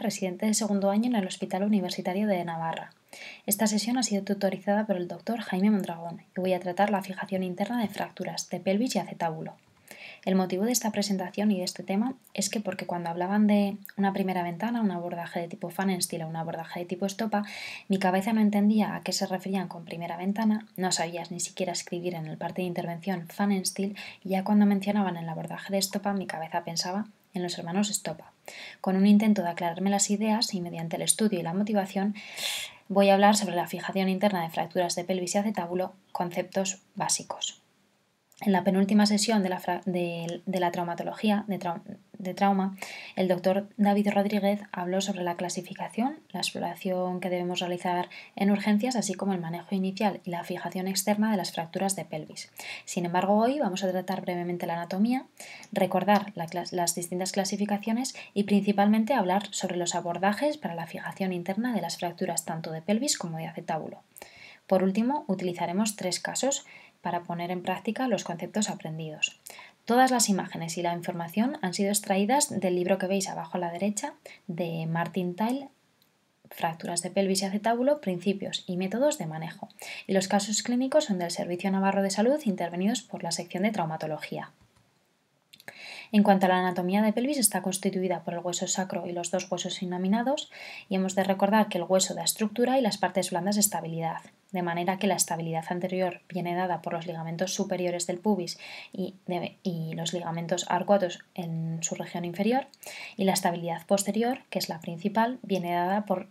residente de segundo año en el Hospital Universitario de Navarra. Esta sesión ha sido tutorizada por el doctor Jaime Mondragón y voy a tratar la fijación interna de fracturas de pelvis y acetábulo. El motivo de esta presentación y de este tema es que porque cuando hablaban de una primera ventana, un abordaje de tipo steel o un abordaje de tipo estopa, mi cabeza no entendía a qué se referían con primera ventana, no sabías ni siquiera escribir en el parte de intervención steel y ya cuando mencionaban el abordaje de estopa mi cabeza pensaba en los hermanos estopa con un intento de aclararme las ideas y mediante el estudio y la motivación voy a hablar sobre la fijación interna de fracturas de pelvis y acetábulo, conceptos básicos. En la penúltima sesión de la, traumatología de, trauma, el doctor David Rodríguez habló sobre la clasificación, la exploración que debemos realizar en urgencias, así como el manejo inicial y la fijación externa de las fracturas de pelvis. Sin embargo, hoy vamos a tratar brevemente la anatomía, recordar las distintas clasificaciones y principalmente hablar sobre los abordajes para la fijación interna de las fracturas tanto de pelvis como de acetábulo. Por último, utilizaremos tres casos para poner en práctica los conceptos aprendidos. Todas las imágenes y la información han sido extraídas del libro que veis abajo a la derecha de Martin Tile, Fracturas de pelvis y acetábulo, principios y métodos de manejo. Y los casos clínicos son del Servicio Navarro de Salud intervenidos por la sección de traumatología. En cuanto a la anatomía de pelvis, está constituida por el hueso sacro y los dos huesos innominados, y hemos de recordar que el hueso da estructura y las partes blandas estabilidad, de manera que la estabilidad anterior viene dada por los ligamentos superiores del pubis y, los ligamentos arcuatos en su región inferior, y la estabilidad posterior, que es la principal, viene dada por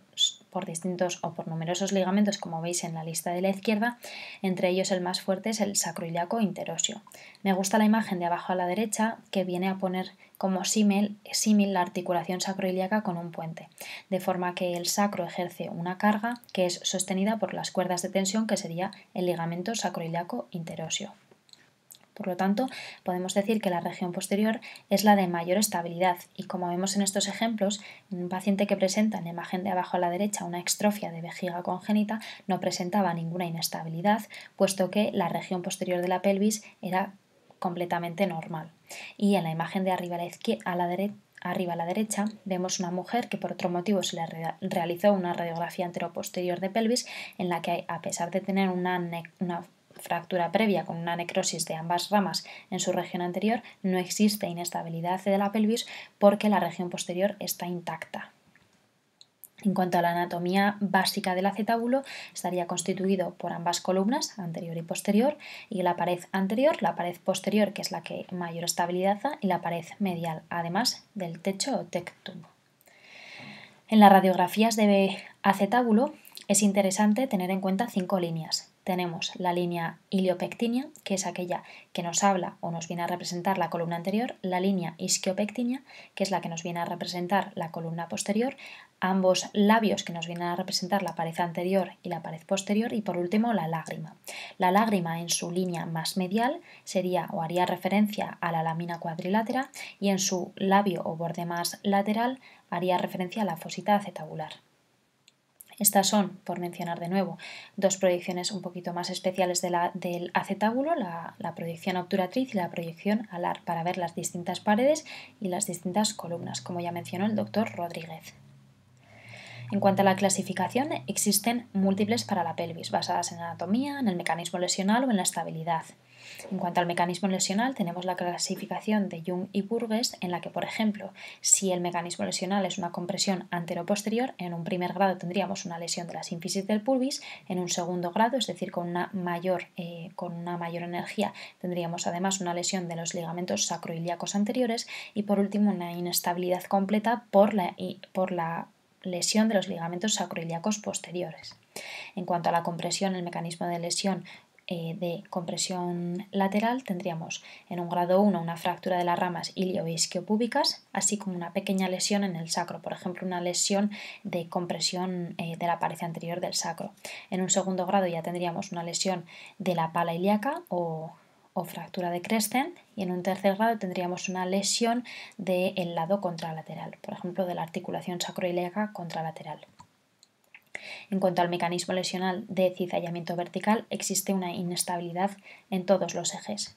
distintos o por numerosos ligamentos, como veis en la lista de la izquierda, entre ellos el más fuerte es el sacroiliaco interosio. Me gusta la imagen de abajo a la derecha que viene a poner como símil, la articulación sacroiliaca con un puente, de forma que el sacro ejerce una carga que es sostenida por las cuerdas de tensión que sería el ligamento sacroiliaco interosio. Por lo tanto, podemos decir que la región posterior es la de mayor estabilidad y como vemos en estos ejemplos, un paciente que presenta en la imagen de abajo a la derecha una extrofia de vejiga congénita no presentaba ninguna inestabilidad, puesto que la región posterior de la pelvis era completamente normal. Y en la imagen de arriba a la, derecha Arriba a la derecha vemos una mujer que por otro motivo se le realizó una radiografía anteroposterior de pelvis en la que a pesar de tener una fractura previa con una necrosis de ambas ramas en su región anterior, no existe inestabilidad de la pelvis porque la región posterior está intacta. En cuanto a la anatomía básica del acetábulo, estaría constituido por ambas columnas, anterior y posterior, y la pared anterior, la pared posterior, que es la que mayor estabilidad da, y la pared medial, además del techo o tectum. En las radiografías de acetábulo es interesante tener en cuenta cinco líneas tenemos la línea iliopectínea que es aquella que nos habla o nos viene a representar la columna anterior, la línea ischiopectínea que es la que nos viene a representar la columna posterior, ambos labios que nos vienen a representar la pared anterior y la pared posterior y por último la lágrima. La lágrima en su línea más medial sería o haría referencia a la lámina cuadrilátera y en su labio o borde más lateral haría referencia a la fosita acetabular. Estas son, por mencionar de nuevo, dos proyecciones un poquito más especiales de la, del acetábulo, la, la, proyección obturatriz y la proyección alar, para ver las distintas paredes y las distintas columnas, como ya mencionó el doctor Rodríguez. En cuanto a la clasificación, existen múltiples para la pelvis, basadas en anatomía, en el mecanismo lesional o en la estabilidad. En cuanto al mecanismo lesional, tenemos la clasificación de Jung y Burgess, en la que, por ejemplo, si el mecanismo lesional es una compresión antero-posterior en un primer grado tendríamos una lesión de la sínfisis del pulvis, en un segundo grado, es decir, con una mayor, eh, con una mayor energía, tendríamos además una lesión de los ligamentos sacroiliacos anteriores y, por último, una inestabilidad completa por la, por la lesión de los ligamentos sacroiliacos posteriores. En cuanto a la compresión, el mecanismo de lesión eh, de compresión lateral tendríamos en un grado 1 una fractura de las ramas ilioisquiopúbicas, así como una pequeña lesión en el sacro, por ejemplo, una lesión de compresión eh, de la pared anterior del sacro. En un segundo grado ya tendríamos una lesión de la pala ilíaca o fractura de crescent y en un tercer grado tendríamos una lesión del lado contralateral, por ejemplo de la articulación sacroiliaca contralateral. En cuanto al mecanismo lesional de cizallamiento vertical, existe una inestabilidad en todos los ejes.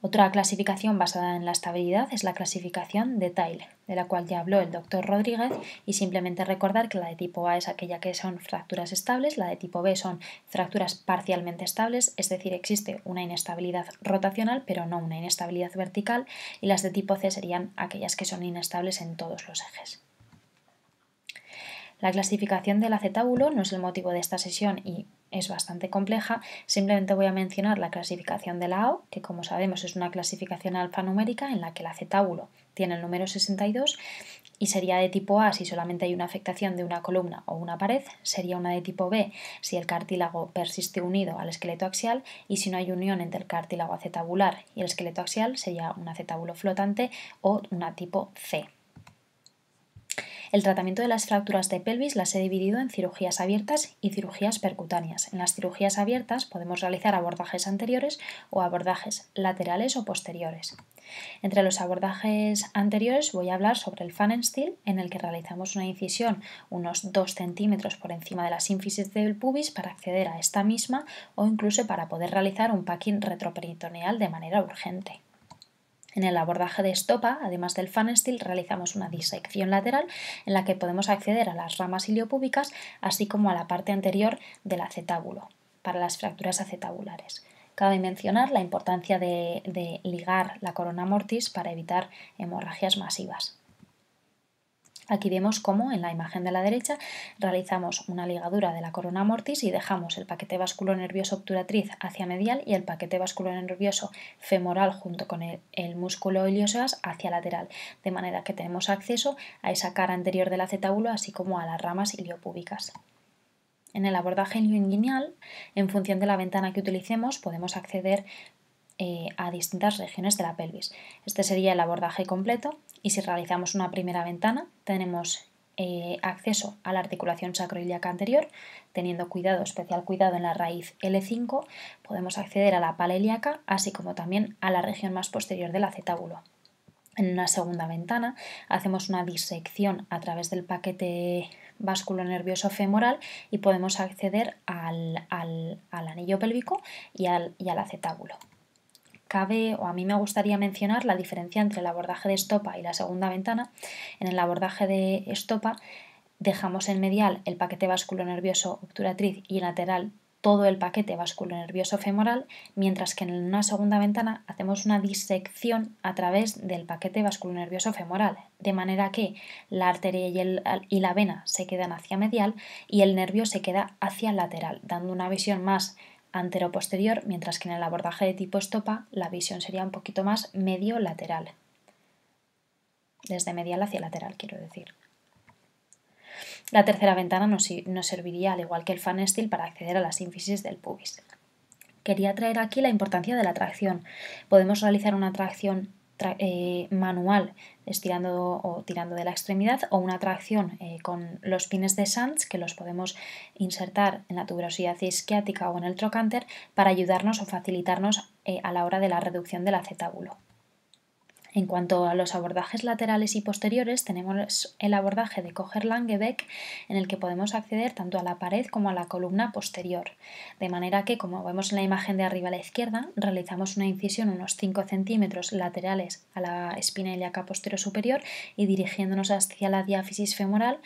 Otra clasificación basada en la estabilidad es la clasificación de Tile, de la cual ya habló el doctor Rodríguez, y simplemente recordar que la de tipo A es aquella que son fracturas estables, la de tipo B son fracturas parcialmente estables, es decir, existe una inestabilidad rotacional, pero no una inestabilidad vertical, y las de tipo C serían aquellas que son inestables en todos los ejes. La clasificación del acetábulo no es el motivo de esta sesión y es bastante compleja. Simplemente voy a mencionar la clasificación de la AO, que como sabemos es una clasificación alfanumérica en la que el acetábulo tiene el número 62 y sería de tipo A si solamente hay una afectación de una columna o una pared, sería una de tipo B si el cartílago persiste unido al esqueleto axial y si no hay unión entre el cartílago acetabular y el esqueleto axial sería un acetábulo flotante o una tipo C. El tratamiento de las fracturas de pelvis las he dividido en cirugías abiertas y cirugías percutáneas. En las cirugías abiertas podemos realizar abordajes anteriores o abordajes laterales o posteriores. Entre los abordajes anteriores voy a hablar sobre el fan en el que realizamos una incisión unos 2 centímetros por encima de la sínfisis del pubis para acceder a esta misma o incluso para poder realizar un packing retroperitoneal de manera urgente. En el abordaje de estopa, además del fanestil, realizamos una disección lateral en la que podemos acceder a las ramas iliopúbicas, así como a la parte anterior del acetábulo, para las fracturas acetabulares. Cabe mencionar la importancia de, de ligar la corona mortis para evitar hemorragias masivas. Aquí vemos cómo en la imagen de la derecha realizamos una ligadura de la corona mortis y dejamos el paquete vasculonervioso obturatriz hacia medial y el paquete vasculonervioso femoral junto con el, músculo ilioseas hacia lateral, de manera que tenemos acceso a esa cara anterior del acetábulo así como a las ramas iliopúbicas. En el abordaje lineal, en función de la ventana que utilicemos, podemos acceder eh, a distintas regiones de la pelvis. Este sería el abordaje completo y si realizamos una primera ventana tenemos eh, acceso a la articulación sacroiliaca anterior, teniendo cuidado, especial cuidado en la raíz L5, podemos acceder a la pala ilíaca, así como también a la región más posterior del acetábulo. En una segunda ventana hacemos una disección a través del paquete básculo nervioso femoral y podemos acceder al, anillo pélvico y al acetábulo cabe o a mí me gustaría mencionar la diferencia entre el abordaje de estopa y la segunda ventana. En el abordaje de estopa dejamos en medial el paquete vasculonervioso obturatriz y lateral todo el paquete vasculonervioso femoral, mientras que en una segunda ventana hacemos una disección a través del paquete vasculonervioso femoral, de manera que la arteria y, y la vena se quedan hacia medial y el nervio se queda hacia lateral, dando una visión más antero-posterior, mientras que en el abordaje de tipo estopa la visión sería un poquito más medio-lateral. Desde medial hacia lateral, quiero decir. La tercera ventana nos, serviría, al igual que el fan para acceder a la sínfisis del pubis. Quería traer aquí la importancia de la tracción. Podemos realizar una tracción eh, manual estirando o tirando de la extremidad o una tracción eh, con los pines de Sands que los podemos insertar en la tuberosidad isquiática o en el trocánter para ayudarnos o facilitarnos eh, a la hora de la reducción del acetábulo. En cuanto a los abordajes laterales y posteriores, tenemos el abordaje de coger Langebeck, en el que podemos acceder tanto a la pared como a la columna posterior, de manera que, como vemos en la imagen de arriba a la izquierda, realizamos una incisión unos 5 centímetros laterales a la espina ilíaca posterior superior y dirigiéndonos hacia la diáfisis femoral,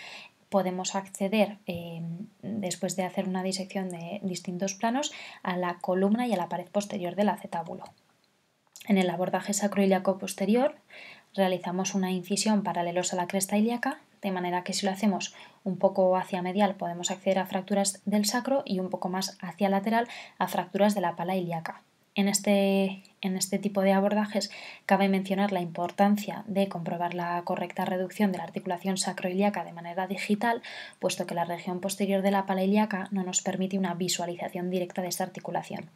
podemos acceder, em, después de hacer una disección de distintos planos, a la columna y a la pared posterior del acetábulo. En el abordaje sacroiliaco posterior realizamos una incisión paralelosa a la cresta ilíaca, de manera que si lo hacemos un poco hacia medial podemos acceder a fracturas del sacro y un poco más hacia lateral a fracturas de la pala ilíaca. En este, en este tipo de abordajes cabe mencionar la importancia de comprobar la correcta reducción de la articulación sacroiliaca de manera digital, puesto que la región posterior de la pala ilíaca no nos permite una visualización directa de esta articulación.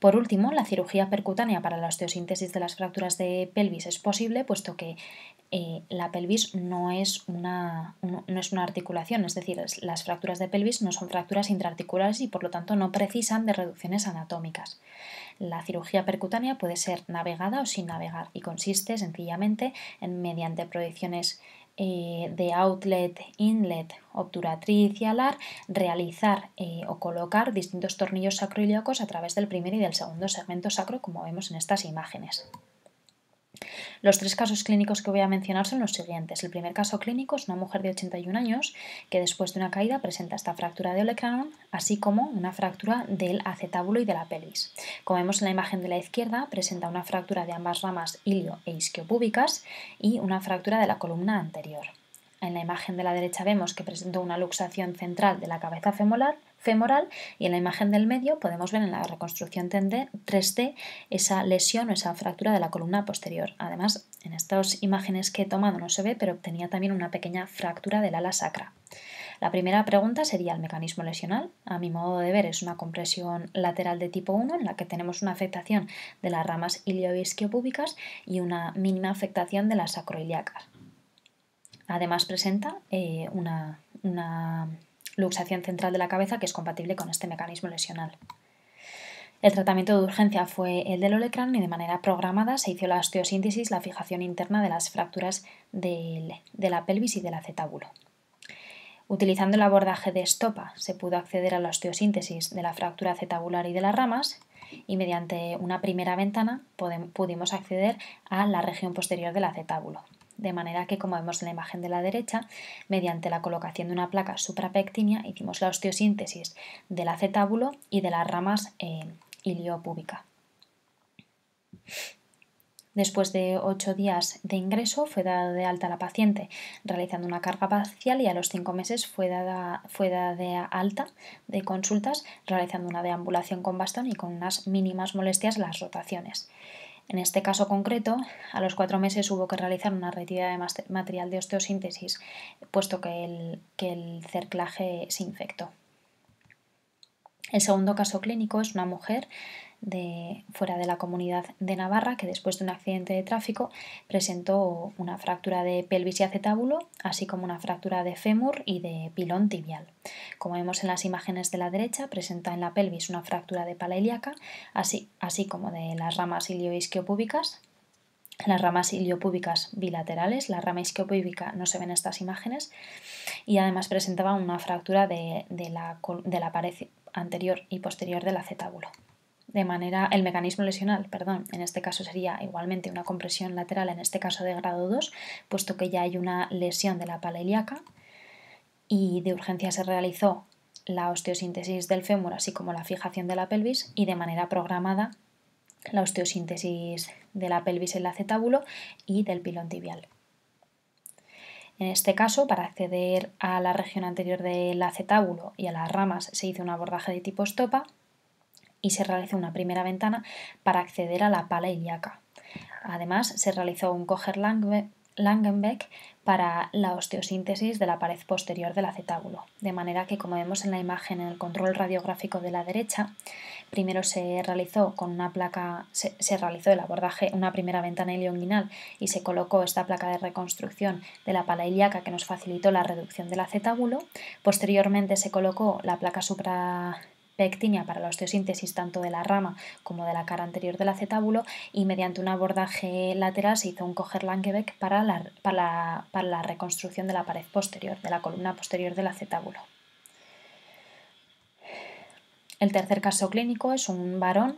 Por último, la cirugía percutánea para la osteosíntesis de las fracturas de pelvis es posible, puesto que eh, la pelvis no es, una, es una articulación, es decir, las fracturas de pelvis no son fracturas intraarticulares y por lo tanto no precisan de reducciones anatómicas. La cirugía percutánea puede ser navegada o sin navegar y consiste sencillamente en mediante proyecciones eh, de outlet, inlet, obturatriz y alar, realizar eh, o colocar distintos tornillos sacroiliacos a través del primer y del segundo segmento sacro, como vemos en estas imágenes. Los tres casos clínicos que voy a mencionar son los siguientes. El primer caso clínico es una mujer de 81 años que después de una caída presenta esta fractura de olecranon, así como una fractura del acetábulo y de la pelvis. Como vemos en la imagen de la izquierda, presenta una fractura de ambas ramas ilio e isquiopúbicas y una fractura de la columna anterior. En la imagen de la derecha vemos que presentó una luxación central de la cabeza femoral femoral y en la imagen del medio podemos ver en la reconstrucción 3D esa lesión o esa fractura de la columna posterior. Además, en estas imágenes que he tomado no se ve, pero tenía también una pequeña fractura del ala sacra. La primera pregunta sería el mecanismo lesional. A mi modo de ver es una compresión lateral de tipo 1 en la que tenemos una afectación de las ramas ilioisquiopúbicas y una mínima afectación de las sacroiliacas. Además presenta eh, una luxación central de la cabeza que es compatible con este mecanismo lesional. El tratamiento de urgencia fue el del Olecran y de manera programada se hizo la osteosíntesis, la fijación interna de las fracturas de la pelvis y del acetábulo. Utilizando el abordaje de estopa se pudo acceder a la osteosíntesis de la fractura acetabular y de las ramas y mediante una primera ventana pudimos acceder a la región posterior del acetábulo de manera que, como vemos en la imagen de la derecha, mediante la colocación de una placa suprapectínea hicimos la osteosíntesis del acetábulo y de las ramas eh, iliopúbica. Después de ocho días de ingreso fue dada de alta la paciente realizando una carga parcial y a los cinco meses fue dada, fue dada de alta de consultas realizando una deambulación con bastón y con unas mínimas molestias las rotaciones. En este caso concreto, a los cuatro meses hubo que realizar una retirada de material de osteosíntesis, puesto que el, que el cerclaje se infectó. El segundo caso clínico es una mujer de, fuera de la comunidad de Navarra, que después de un accidente de tráfico presentó una fractura de pelvis y acetábulo, así como una fractura de fémur y de pilón tibial. Como vemos en las imágenes de la derecha, presenta en la pelvis una fractura de pala ilíaca, así, como de las ramas ilioisquiopúbicas, las ramas iliopúbicas bilaterales, la rama isquiopúbica no se ven en estas imágenes, y además presentaba una fractura de, la, de la pared anterior y posterior del acetábulo de manera, el mecanismo lesional, perdón, en este caso sería igualmente una compresión lateral, en este caso de grado 2, puesto que ya hay una lesión de la pala ilíaca y de urgencia se realizó la osteosíntesis del fémur, así como la fijación de la pelvis y de manera programada la osteosíntesis de la pelvis en el acetábulo y del pilón tibial. En este caso, para acceder a la región anterior del acetábulo y a las ramas se hizo un abordaje de tipo estopa y se realizó una primera ventana para acceder a la pala ilíaca. Además, se realizó un coger Langenbeck para la osteosíntesis de la pared posterior del acetábulo, de manera que, como vemos en la imagen en el control radiográfico de la derecha, primero se realizó con una placa, se, realizó el abordaje, una primera ventana ilionguinal y se colocó esta placa de reconstrucción de la pala ilíaca que nos facilitó la reducción del acetábulo. Posteriormente se colocó la placa supra Pectinia para la osteosíntesis tanto de la rama como de la cara anterior del acetábulo y mediante un abordaje lateral se hizo un coger Langebeck para, para la reconstrucción de la pared posterior, de la columna posterior del acetábulo. El tercer caso clínico es un varón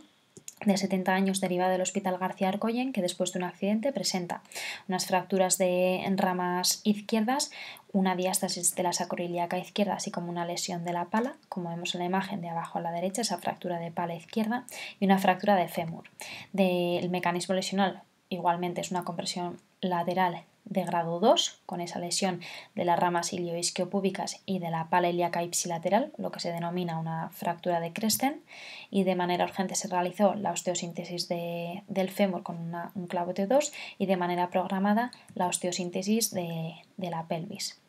de 70 años derivada del Hospital García Arcoyen, que después de un accidente presenta unas fracturas de ramas izquierdas, una diástasis de la sacroiliaca izquierda, así como una lesión de la pala, como vemos en la imagen de abajo a la derecha, esa fractura de pala izquierda, y una fractura de fémur. Del mecanismo lesional, igualmente es una compresión lateral de grado 2 con esa lesión de las ramas ilioisquiopúbicas y de la pala ilíaca ipsilateral, lo que se denomina una fractura de Cresten, y de manera urgente se realizó la osteosíntesis del fémur con un clavo T2 y de manera programada la osteosíntesis de la pelvis.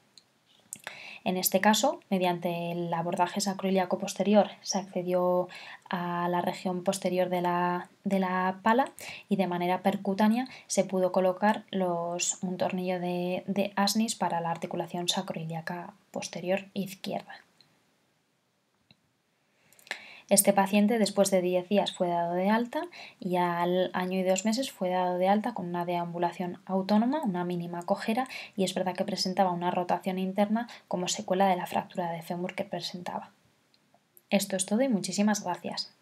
En este caso, mediante el abordaje sacroiliaco posterior, se accedió a la región posterior de la, de la pala y de manera percutánea se pudo colocar los, un tornillo de, de asnis para la articulación sacroiliaca posterior izquierda. Este paciente después de 10 días fue dado de alta y al año y dos meses fue dado de alta con una deambulación autónoma, una mínima cojera y es verdad que presentaba una rotación interna como secuela de la fractura de fémur que presentaba. Esto es todo y muchísimas gracias.